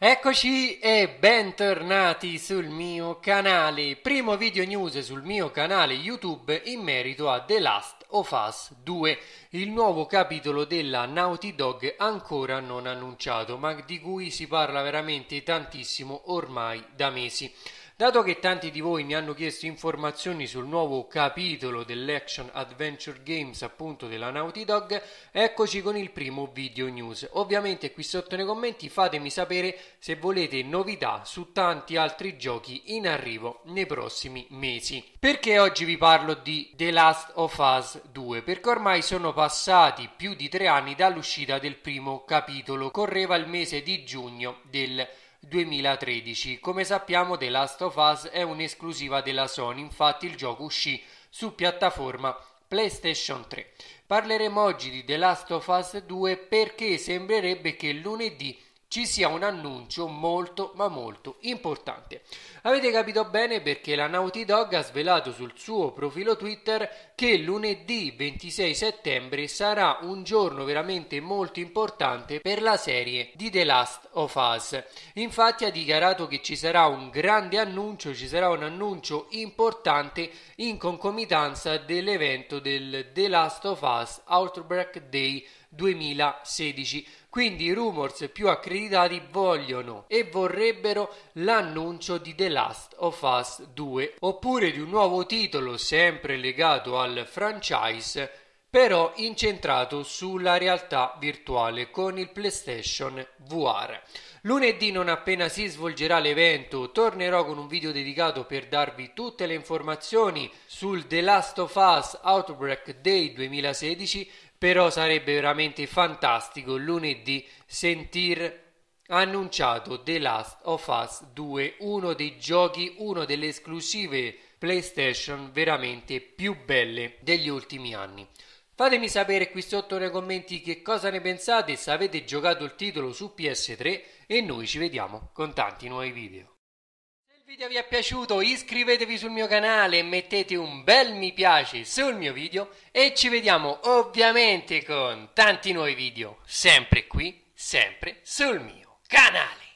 Eccoci e bentornati sul mio canale, primo video news sul mio canale YouTube in merito a The Last of Us 2, il nuovo capitolo della Naughty Dog ancora non annunciato ma di cui si parla veramente tantissimo ormai da mesi. Dato che tanti di voi mi hanno chiesto informazioni sul nuovo capitolo dell'Action Adventure Games appunto della Naughty Dog, eccoci con il primo video news. Ovviamente qui sotto nei commenti fatemi sapere se volete novità su tanti altri giochi in arrivo nei prossimi mesi. Perché oggi vi parlo di The Last of Us 2? Perché ormai sono passati più di tre anni dall'uscita del primo capitolo, correva il mese di giugno del 2020 2013. Come sappiamo The Last of Us è un'esclusiva della Sony, infatti il gioco uscì su piattaforma PlayStation 3. Parleremo oggi di The Last of Us 2 perché sembrerebbe che lunedì ci sia un annuncio molto ma molto importante. Avete capito bene perché la Naughty Dog ha svelato sul suo profilo Twitter che lunedì 26 settembre sarà un giorno veramente molto importante per la serie di The Last of Us. Infatti ha dichiarato che ci sarà un grande annuncio, ci sarà un annuncio importante in concomitanza dell'evento del The Last of Us Outbreak Day 2016. Quindi i rumors più accreditati vogliono e vorrebbero l'annuncio di The Last of Us 2 oppure di un nuovo titolo sempre legato al franchise però incentrato sulla realtà virtuale con il PlayStation VR. Lunedì non appena si svolgerà l'evento tornerò con un video dedicato per darvi tutte le informazioni sul The Last of Us Outbreak Day 2016, però sarebbe veramente fantastico lunedì sentir annunciato The Last of Us 2, uno dei giochi, una delle esclusive PlayStation veramente più belle degli ultimi anni. Fatemi sapere qui sotto nei commenti che cosa ne pensate, se avete giocato il titolo su PS3 e noi ci vediamo con tanti nuovi video. Se il video vi è piaciuto iscrivetevi sul mio canale e mettete un bel mi piace sul mio video e ci vediamo ovviamente con tanti nuovi video, sempre qui, sempre sul mio canale.